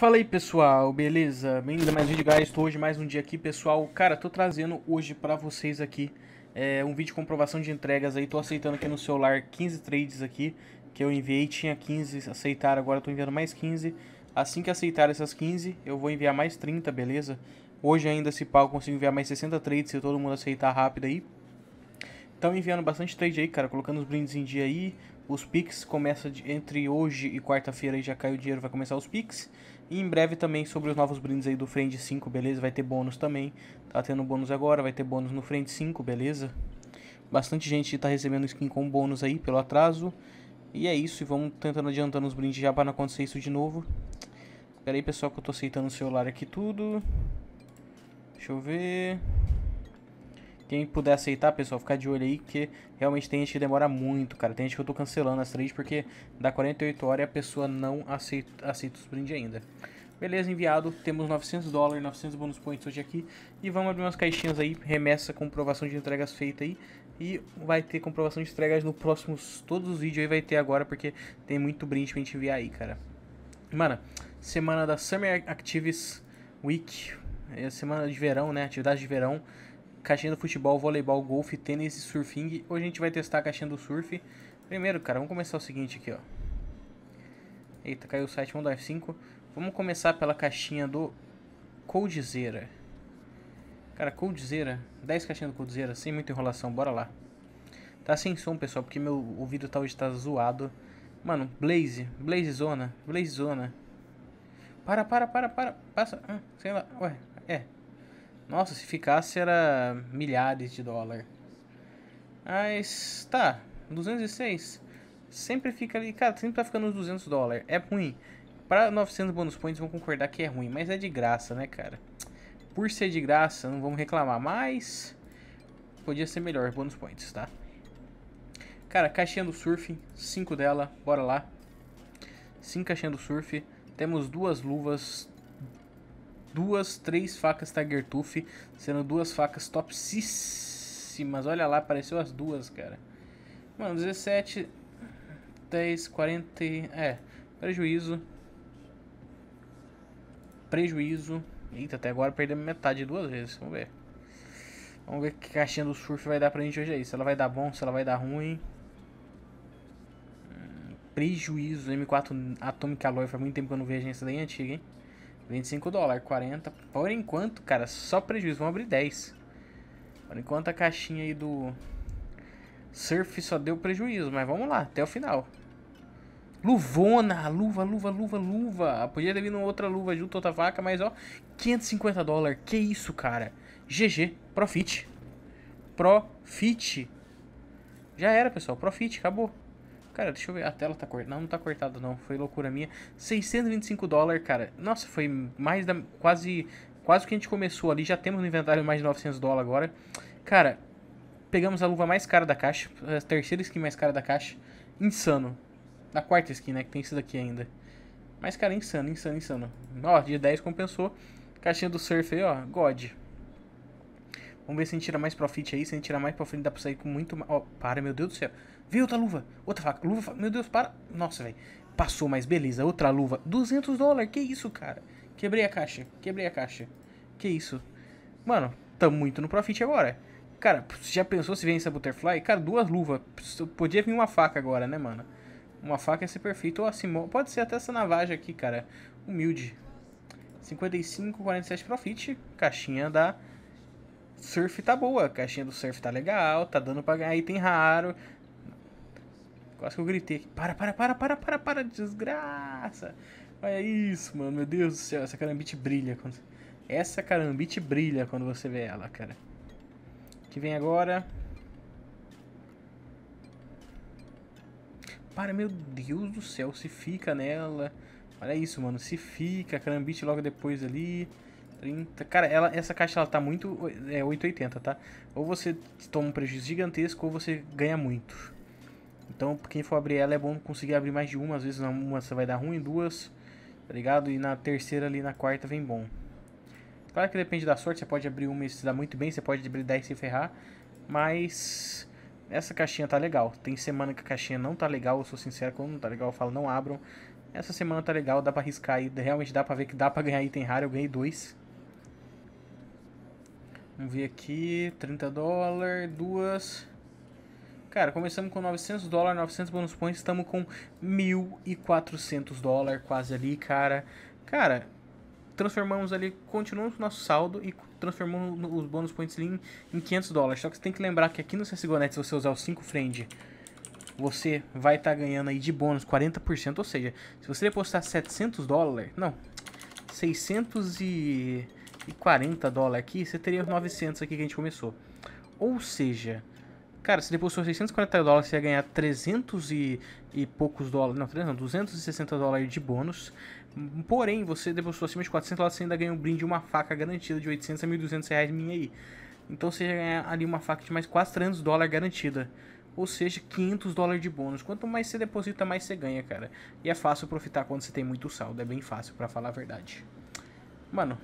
Fala aí pessoal, beleza? Bem-vindo a é mais um vídeo, guys. Estou hoje mais um dia aqui, pessoal. Cara, tô trazendo hoje pra vocês aqui é, um vídeo de comprovação de entregas aí. Tô aceitando aqui no celular 15 trades aqui, que eu enviei. Tinha 15, aceitaram, agora tô enviando mais 15. Assim que aceitar essas 15, eu vou enviar mais 30, beleza? Hoje ainda, se pau, consigo enviar mais 60 trades, se todo mundo aceitar rápido aí. Estão enviando bastante trade aí, cara, colocando os brindes em dia aí. Os Pix começa de, entre hoje e quarta-feira aí já caiu o dinheiro, vai começar os Pix. E em breve também sobre os novos brindes aí do Friend 5, beleza? Vai ter bônus também. Tá tendo bônus agora, vai ter bônus no Friend 5, beleza? Bastante gente tá recebendo skin com bônus aí pelo atraso. E é isso, e vamos tentando adiantando os brindes já para não acontecer isso de novo. Espera aí, pessoal, que eu tô aceitando o celular aqui tudo. Deixa eu ver. Quem puder aceitar, pessoal, ficar de olho aí, que realmente tem gente que demora muito, cara. Tem gente que eu tô cancelando as trades porque dá 48 horas e a pessoa não aceita, aceita os brindes ainda. Beleza, enviado. Temos 900 dólares, 900 bonus points hoje aqui. E vamos abrir umas caixinhas aí, remessa, comprovação de entregas feita aí. E vai ter comprovação de entregas no próximos, todos os vídeos aí vai ter agora, porque tem muito brinde pra gente enviar aí, cara. Mano, semana da Summer Activities Week, é semana de verão, né, atividades de verão caixinha do futebol, voleibol, golfe, tênis e surfing. Hoje a gente vai testar a caixinha do surf. Primeiro, cara, vamos começar o seguinte aqui, ó. Eita, caiu o site, vamos dar F5. Vamos começar pela caixinha do Coldzera. Cara, Coldzera, 10 caixinhas do Coldzera, sem muita enrolação, bora lá. Tá sem som, pessoal, porque meu ouvido tá hoje tá zoado. Mano, Blaze, Blaze Zona, Blaze Zona. Para, para, para, para, passa, ah, sei lá, ué, é, nossa, se ficasse era milhares de dólar. Mas tá, 206. Sempre fica ali, cara, sempre tá ficando nos 200 dólares. É ruim. Para 900 bônus points vão concordar que é ruim, mas é de graça, né, cara? Por ser de graça, não vamos reclamar, mas podia ser melhor bônus points, tá? Cara, caixinha do surf, 5 dela, bora lá. 5 caixinha do surf. Temos duas luvas, duas, três facas Tiger Tooth, sendo duas facas topsíssimas. Olha lá, apareceu as duas, cara. Mano, 17, 10, 40, é, prejuízo. Prejuízo. Eita, até agora perdemos metade duas vezes, vamos ver. Vamos ver que caixinha do surf vai dar pra gente hoje aí. Se ela vai dar bom, se ela vai dar ruim. Hum, prejuízo, M4 Atomic Alloy. Faz muito tempo que eu não vejo essa daí é antiga, hein? 25 dólares, 40. Por enquanto, cara, só prejuízo. Vamos abrir 10. Por enquanto a caixinha aí do Surf só deu prejuízo, mas vamos lá, até o final. Luvona, luva, luva, luva, luva. Podia ter vindo outra luva junto, outra vaca, mas ó, 550 dólares. Que isso, cara? GG, profit. Profit. Já era, pessoal, profit, acabou. Cara, deixa eu ver. A tela tá cortada. Não, não tá cortada, não. Foi loucura minha. 625 dólares, cara. Nossa, foi mais da. Quase. Quase que a gente começou ali. Já temos no inventário mais de 900 dólares agora. Cara, pegamos a luva mais cara da caixa. A terceira skin mais cara da caixa. Insano. Na quarta skin, né? Que tem isso daqui ainda. Mas, cara, insano, insano, insano. Ó, dia 10 compensou. Caixinha do surf aí, ó. God. Vamos ver se a gente tira mais profit aí. Se a gente tirar mais profit, dá pra sair com muito mais... Ó, para, meu Deus do céu. Vê outra luva. Outra faca. Luva, meu Deus, para. Nossa, velho. Passou, mas beleza. Outra luva. 200 dólares. Que isso, cara? Quebrei a caixa. Quebrei a caixa. Que isso? Mano, tamo muito no profit agora. Cara, já pensou se vem essa butterfly? Cara, duas luvas. Podia vir uma faca agora, né, mano? Uma faca ia ser perfeito. Ou assim, pode ser até essa navagem aqui, cara. Humilde. 55, 47 profit. Caixinha da surf tá boa, a caixinha do surf tá legal, tá dando pra ganhar item raro. Quase que eu gritei aqui. Para, para, para, para, para, para, desgraça. Olha é isso, mano. Meu Deus do céu, essa carambite brilha. Quando... Essa carambite brilha quando você vê ela, cara. Que vem agora. Para, meu Deus do céu, se fica nela. Olha isso, mano. Se fica, carambite logo depois ali. 30. Cara, ela, essa caixa ela tá muito. É 880, tá? Ou você toma um prejuízo gigantesco ou você ganha muito. Então, quem for abrir ela é bom conseguir abrir mais de uma. Às vezes, uma você vai dar ruim, duas, tá ligado? E na terceira ali, na quarta, vem bom. Claro que depende da sorte, você pode abrir uma e se dá muito bem, você pode abrir 10 e ferrar. Mas essa caixinha tá legal. Tem semana que a caixinha não tá legal, eu sou sincero, quando não tá legal eu falo não abram. Essa semana tá legal, dá pra arriscar aí, realmente dá pra ver que dá pra ganhar item raro, eu ganhei dois. Vamos ver aqui, 30 dólares, duas. Cara, começamos com 900 dólares, 900 bônus points, estamos com 1.400 dólares quase ali, cara. Cara, transformamos ali, continuamos o nosso saldo e transformamos os bônus points em, em 500 dólares. Só que você tem que lembrar que aqui no CSGONet, se você usar os 5 friend, você vai estar tá ganhando aí de bônus 40%. Ou seja, se você depositar 700 dólares, não, 600 e e 40 dólares aqui, você teria 900 aqui que a gente começou. Ou seja, cara, se depositou 640 dólares, você ia ganhar 300 e, e poucos dólares, não, 300, 260 dólares de bônus. Porém, você depositou acima de 400 dólares, você ainda ganha um brinde uma faca garantida de 800 a 1.200 reais minha aí. Então você ia ganhar ali uma faca de mais quase 300 dólares garantida. Ou seja, 500 dólares de bônus. Quanto mais você deposita, mais você ganha, cara. E é fácil profitar quando você tem muito saldo. É bem fácil, para falar a verdade. Mano,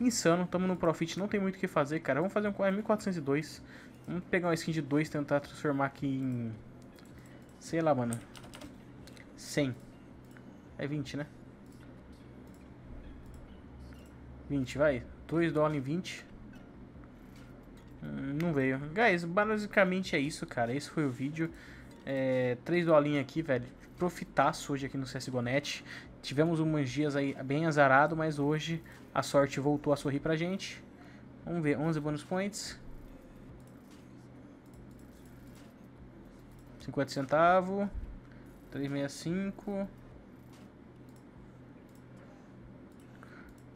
insano. Tamo no profit, não tem muito o que fazer, cara. Vamos fazer um é, 1402 Vamos pegar uma skin de 2 e tentar transformar aqui em... Sei lá, mano. 100. É 20, né? 20, vai. 2 dólares em 20. Hum, não veio. Guys, basicamente é isso, cara. Esse foi o vídeo. É, 3 dolinhas aqui, velho. Profitaço hoje aqui no CSGONET. Tivemos uns dias aí bem azarado, mas hoje a sorte voltou a sorrir pra gente. Vamos ver, 11 bonus points. 50 centavo. 365.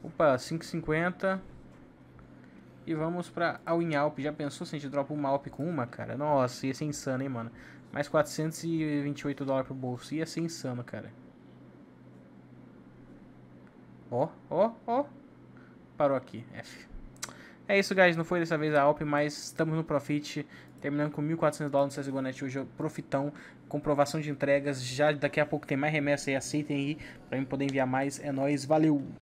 Opa, 5,50. E vamos pra Alwin Alp. Já pensou se a gente dropa uma Alp com uma, cara? Nossa, ia ser insano, hein, mano? Mais 428 dólares pro bolso. Ia ser insano, cara. Ó, ó, ó. Parou aqui, F. É isso, guys. Não foi dessa vez a Alp, mas estamos no profit. Terminando com 1.400 dólares no CSGONet hoje, profitão, comprovação de entregas. Já daqui a pouco tem mais remessa aí, aceitem aí, pra mim poder enviar mais. É nóis, valeu!